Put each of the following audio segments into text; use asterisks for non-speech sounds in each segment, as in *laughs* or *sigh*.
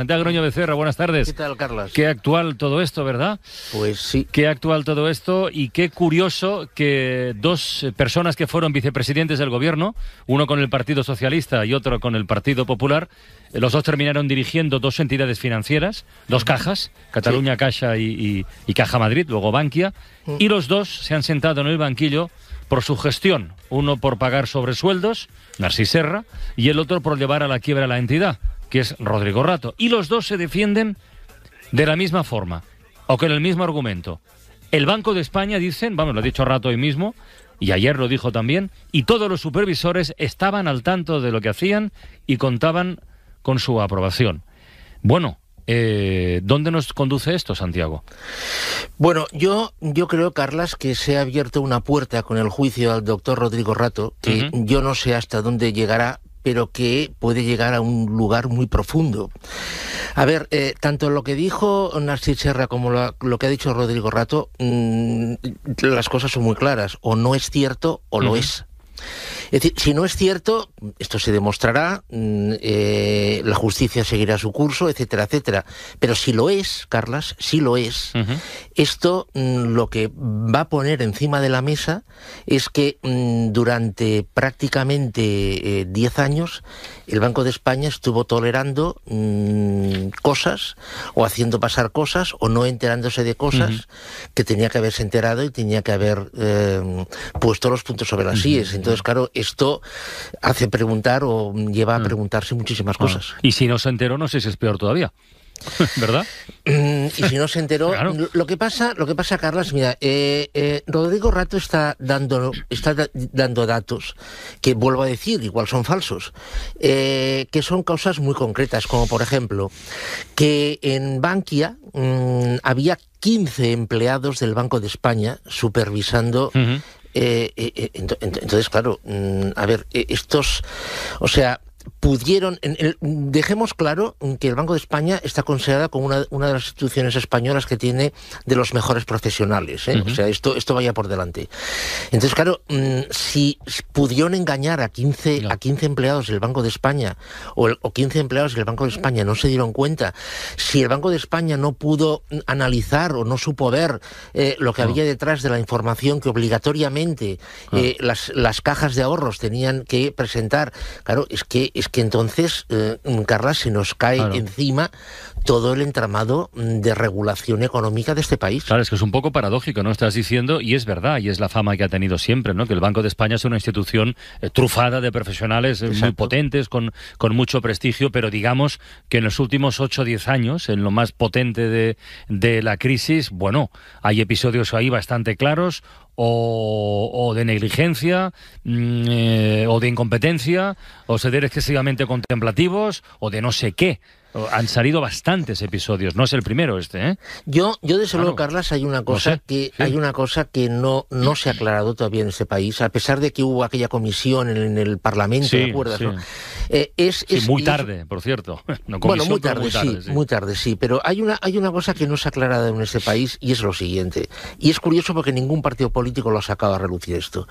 Santiago Groño Becerra, buenas tardes. ¿Qué tal, Carlos? Qué actual todo esto, ¿verdad? Pues sí. Qué actual todo esto y qué curioso que dos personas que fueron vicepresidentes del gobierno, uno con el Partido Socialista y otro con el Partido Popular, eh, los dos terminaron dirigiendo dos entidades financieras, dos cajas, Cataluña Caixa y, Caja Madrid, luego Bankia, mm. y los dos se han sentado en el banquillo por su gestión, uno por pagar sobresueldos, Narcís Serra, y el otro por llevar a la quiebra la entidad, que es Rodrigo Rato. Y los dos se defienden de la misma forma, o con el mismo argumento. El Banco de España, dicen, vamos, lo ha dicho Rato hoy mismo, y ayer lo dijo también, y todos los supervisores estaban al tanto de lo que hacían y contaban con su aprobación. Bueno, eh, ¿Dónde nos conduce esto, Santiago? Bueno, yo, yo creo, Carlas, que se ha abierto una puerta con el juicio al doctor Rodrigo Rato, que yo no sé hasta dónde llegará, pero que puede llegar a un lugar muy profundo. A ver, eh, tanto lo que dijo Narcís Serra como lo, que ha dicho Rodrigo Rato, mm, las cosas son muy claras. O no es cierto o lo es. Es decir, si no es cierto, esto se demostrará, mm, eh, la justicia seguirá su curso, etcétera, etcétera. Pero si lo es, Carlas, si lo es, esto mm, lo que va a poner encima de la mesa es que mm, durante prácticamente 10 eh, años el Banco de España estuvo tolerando cosas o haciendo pasar cosas o no enterándose de cosas que tenía que haberse enterado y tenía que haber eh, puesto los puntos sobre las uh Entonces, claro, esto hace preguntar o lleva a mm. preguntarse muchísimas cosas. Ah. Y si no se enteró, no sé si es peor todavía. *laughs* ¿Verdad? Mm, y si no se enteró, *laughs* lo que pasa, lo que pasa, Carlas, mira, eh, eh, Rodrigo Rato está dando, está dando datos que vuelvo a decir, igual son falsos, eh, que son causas muy concretas, como por ejemplo que en Bankia mm, había 15 empleados del Banco de España supervisando eh, eh, eh entonces, claro, mm, a ver, e-, estos, o sea, pudieron, dejemos claro que el Banco de España está considerada como una, de las instituciones españolas que tiene de los mejores profesionales. ¿eh? O sea, esto, esto vaya por delante. Entonces, claro, mm, si pudieron engañar a 15, a 15 empleados del Banco de España o, 15 empleados del Banco de España no se dieron cuenta, si el Banco de España no pudo analizar o no supo ver eh, lo que ah. había detrás de la información que obligatoriamente ah. eh, las, las cajas de ahorros tenían que presentar, claro, es que es que entonces, eh, Carla, se nos cae encima todo el entramado de regulación económica de este país. Claro, es que es un poco paradójico, ¿no? Estás diciendo, y es verdad, y es la fama que ha tenido siempre, ¿no? Que el Banco de España es una institución eh, trufada de profesionales eh, muy potentes, con, con mucho prestigio, pero digamos que en los últimos 8 o 10 años, en lo más potente de, de la crisis, bueno, hay episodios ahí bastante claros, o, o, de negligencia, mm, o de incompetencia, o ser excesivamente contemplativos, o de no sé qué. Oh, han salido bastantes episodios, no es el primero este, ¿eh? Yo, yo desde luego, Carlas, hay una cosa que hay una cosa que no, no se ha aclarado todavía en este país, a pesar de que hubo aquella comisión en, el Parlamento, ¿te acuerdas? Eh, es, muy tarde, por cierto. *laughs* bueno, muy tarde, sí, muy tarde, sí. Pero hay una, hay una cosa que no se ha aclarado en este país y es lo siguiente. Y es curioso porque ningún partido político lo ha sacado a relucir esto.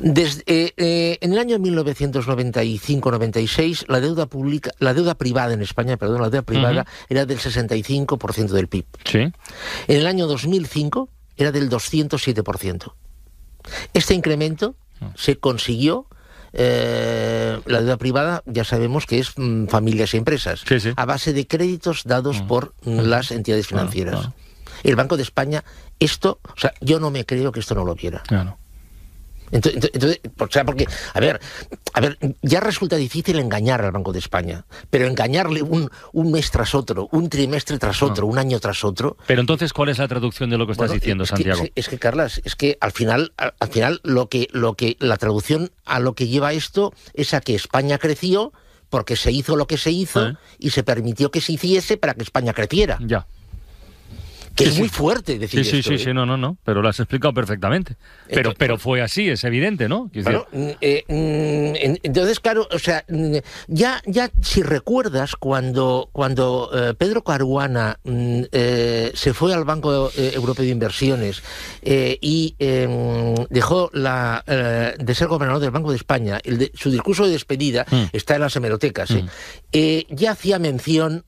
Desde, eh, eh, en el año 1995-96, la deuda pública, la deuda privada en España, perdón, la deuda privada era del 65% del PIB. En el año 2005 era del 207%. Este incremento ah. se consiguió eh, la deuda privada, ya sabemos que es mm, familias y empresas, a base de créditos dados ah. por mm, las entidades ah, financieras. El Banco de España, esto, o sea, yo no me creo que esto no lo quiera. Claro. Entonces, entonces, o sea, porque, a ver, a ver, ya resulta difícil engañar al Banco de España, pero engañarle un, mes tras otro, un trimestre tras otro, ah. un año tras otro. Pero entonces, ¿cuál es la traducción de lo que estás diciendo, es Santiago? es que, Carlas, es que al final, al final lo que, lo que, la traducción a lo que lleva esto es a que España creció porque se hizo lo que se hizo eh. y se permitió que se hiciese para que España creciera. Ya que es muy fuerte decir sí, sí, Sí, ¿eh? sí, no, no, no, pero lo has explicado perfectamente. Pero, pero fue así, es evidente, ¿no? Mm, eh, mm, entonces, claro, o sea, mm, ya, ya si recuerdas cuando, cuando eh, Pedro Caruana se fue al Banco Europeo de Inversiones y em, dejó la, de ser gobernador del Banco de España, su discurso de despedida está en las hemerotecas, ya hacía mención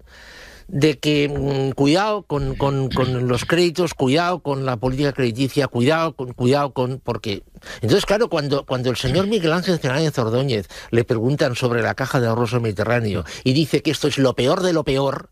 de que mm, cuidado con, con, los créditos, cuidado con la política crediticia, cuidado con, cuidado con, porque... Entonces, claro, cuando, cuando el señor Miguel Ángel Fernández Ordóñez le preguntan sobre la caja de ahorros Mediterráneo y dice que esto es lo peor de lo peor,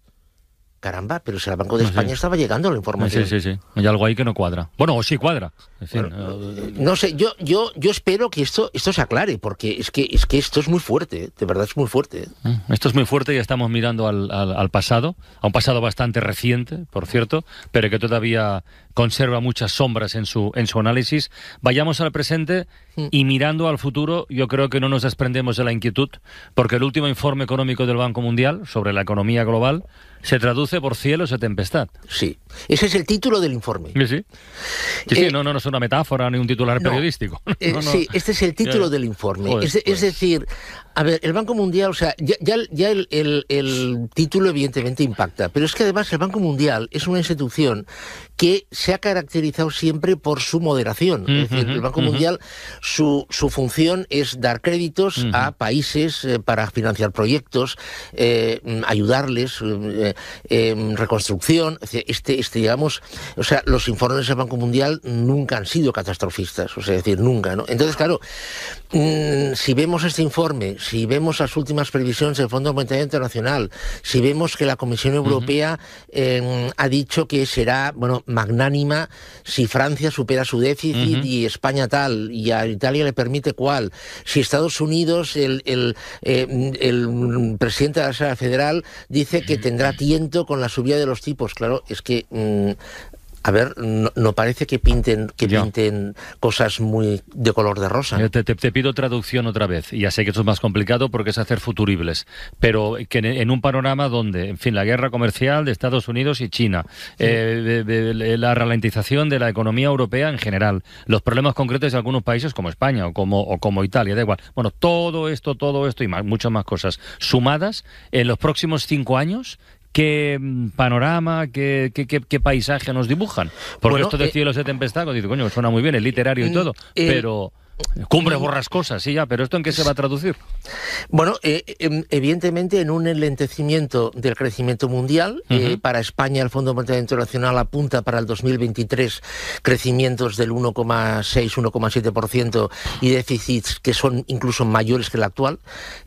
caramba, pero si el Banco de España estaba llegando la información. Sí, sí, sí. Hay algo ahí que no cuadra. Bueno, o sí cuadra. Eh, eh, no sé, yo, yo, yo espero que esto, esto se aclare, porque es que, es que esto es muy fuerte, ¿eh? de verdad es muy fuerte. Ah, esto es muy fuerte y estamos mirando al, al, al pasado, a un pasado bastante reciente, por cierto, pero que todavía conserva muchas sombras en su, en su análisis. Vayamos al presente mm. y mirando al futuro, yo creo que no nos desprendemos de la inquietud, porque el último informe económico del Banco Mundial sobre la economía global se traduce por cielos de tempestad. Sí, ese es el título del informe. Sí, sí. Eh, no, es una metáfora ni un titular periodístico. *laughs* Eh, sí, este es el título del informe. es, pues. decir, a ver, el Banco Mundial, o sea, ya, el, título evidentemente impacta, pero es que además el Banco Mundial es una institución que se ha caracterizado siempre por su moderación. es decir, el Banco Mundial, su, función es dar créditos a países eh, para financiar proyectos, eh, ayudarles, eh, reconstrucción. Este, este, digamos, o sea, los informes del Banco Mundial nunca han sido catastrofistas, o sea, decir, nunca, ¿no? Entonces, claro, mm, si vemos este informe, si vemos las últimas previsiones del Fondo Monetario Internacional, si vemos que la Comisión Europea em, ha dicho que será bueno magnánima si Francia supera su déficit y España tal, y a Italia le permite cuál, si Estados Unidos, el, eh, presidente de la sala Federal, dice que tendrá tiento con la subida de los tipos. Claro, es que mm, a ver, no, parece que pinten, que pinten cosas muy de color de rosa. Te, pido traducción otra vez. Ya sé que esto es más complicado porque es hacer futuribles, pero que en, un panorama donde, en fin, la guerra comercial de Estados Unidos y China, eh, la ralentización de la economía europea en general, los problemas concretos de algunos países como España o como, Italia, da igual. Bueno, todo esto, todo esto y muchas más cosas sumadas en los próximos cinco años qué mm, panorama, qué, qué, paisaje nos dibujan. Porque esto de eh, cielos de tempestad, coño, suena muy bien, es literario y mm, todo, eh, pero... Cumbre cosas, sí, ya, pero ¿esto en qué se va a traducir? Bueno, eh, em, evidentemente en un enlentecimiento del crecimiento mundial. Eh, para España, el Fondo Monetario Internacional apunta para el 2023 crecimientos del 1,6-1,7% y déficits que son incluso mayores que el actual.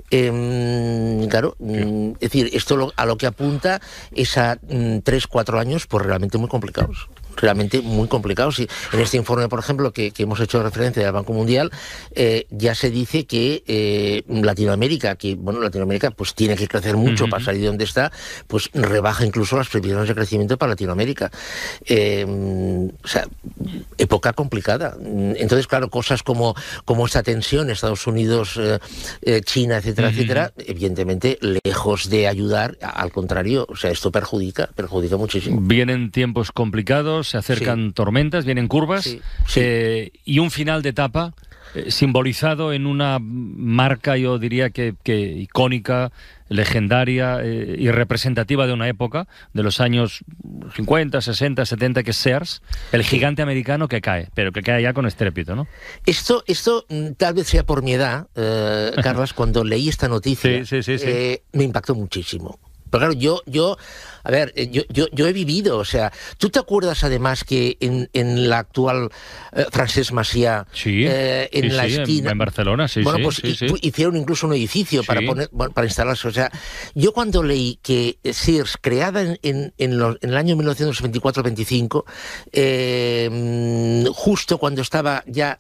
Em, claro, mm, es decir, esto a lo que apunta es a 3-4 mm, años, pues realmente muy complicados realmente muy complicado. en este informe, por ejemplo, que, hemos hecho referencia del Banco Mundial, eh, ya se dice que eh, Latinoamérica, que bueno, Latinoamérica pues tiene que crecer mucho para salir de donde está, pues rebaja incluso las previsiones de crecimiento para Latinoamérica. Eh, o sea, época complicada. Mm, entonces, claro, cosas como, como esta tensión, Estados Unidos, eh, eh, China, etcétera, etcétera, evidentemente, lejos de ayudar, al contrario, o sea, esto perjudica, perjudica muchísimo. Vienen tiempos complicados, se acercan tormentas, vienen curvas eh, y un final de etapa eh, simbolizado en una marca, yo diría que, icónica, legendaria eh, y representativa de una época, de los años 50, 60, 70, que es Sears, el gigante americano que cae, pero que cae ya con estrépito, ¿no? Esto, esto mm, tal vez sea por mi edad, eh, *laughs* Carlos, cuando leí esta noticia, me impactó muchísimo. Pero claro, yo, yo a ver, eh, yo, yo, yo he vivido, o sea, ¿tú te acuerdas además que en, en la actual eh, Francesc Francés eh, en la esquina... En, Barcelona, sí, bueno, pues hicieron incluso un edificio para, poner, para instalarse. O sea, yo cuando leí que Sears, creada en, en, en el año 1924-25, em, justo cuando estaba ya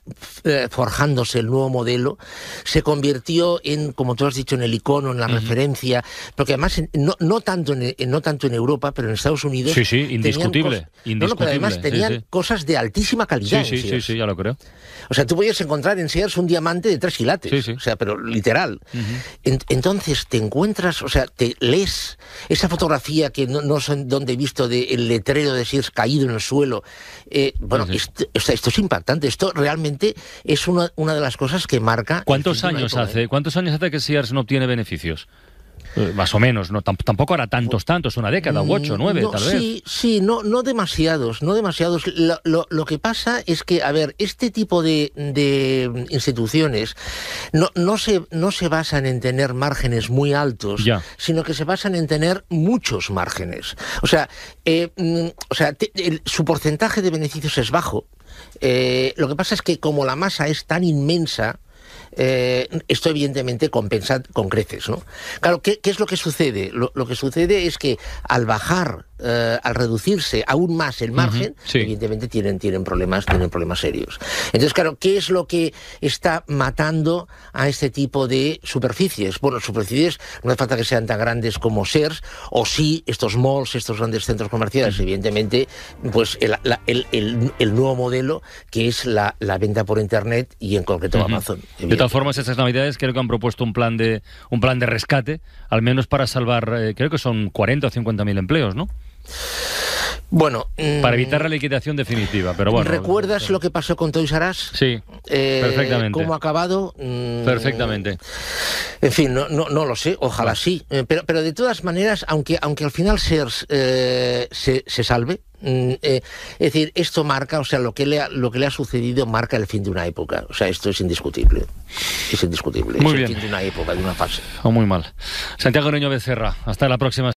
forjándose el nuevo modelo, se convirtió en, como tú has dicho, en el icono, en la referencia, porque además no, no tanto no tanto en en Europa, pero en Estados Unidos. Sí, sí, indiscutible. no, pero además tenían cosas de altísima calidad. Sí, sí, sí, ya lo creo. O sea, tú podías encontrar en Sears un diamante de tres quilates. O sea, pero literal. entonces te encuentras, o sea, te lees esa fotografía que no, sé son donde he visto del letrero de Sears caído en el suelo. Eh, bueno, esto, esto, es impactante. Esto realmente es una, una de las cosas que marca. ¿Cuántos años hace? ¿Cuántos años hace que Sears no obtiene beneficios? Eh, más o menos, ¿no? tampoco ahora tantos, tantos, una década ocho, nueve, tal vez. Sí, sí, no, no demasiados, no demasiados. Lo, lo, que pasa es que, a ver, este tipo de, de instituciones no, no, se, no se basan en tener márgenes muy altos, sino que se basan en tener muchos márgenes. O sea, eh, mm, o sea su porcentaje de beneficios es bajo. Eh, lo que pasa es que como la masa es tan inmensa, eh, esto evidentemente compensa con creces. ¿no? Claro, ¿qué, es lo que sucede? lo que sucede es que al bajar eh, al reducirse aún más el margen, evidentemente tienen, tienen, problemas, tienen problemas serios. Entonces, claro, ¿qué es lo que está matando a este tipo de superficies? Bueno, superficies no hace falta que sean tan grandes como SERS, o sí, estos malls, estos grandes centros comerciales, evidentemente, pues el, nuevo modelo que es la, venta por Internet y en concreto Amazon. De todas formas, estas navidades creo que han propuesto un plan de, un plan de rescate, al menos para salvar, eh, creo que son 40 o 50 mil empleos, ¿no? Bueno. Mm, Para evitar la liquidación definitiva, pero bueno. ¿Recuerdas lo que pasó con Toys R Sí. Eh, perfectamente. ¿Cómo ha acabado? Mm, perfectamente. En fin, no, lo sé, ojalá sí. Eh, pero, pero de todas maneras, aunque, aunque al final eh, se, se salve, mm, es decir, esto marca, o sea, lo que, le ha, lo que le ha sucedido marca el fin de una época. O sea, esto es indiscutible. Es indiscutible. es el fin de una época, de una fase. O muy mal. Santiago Niño Becerra, hasta la próxima.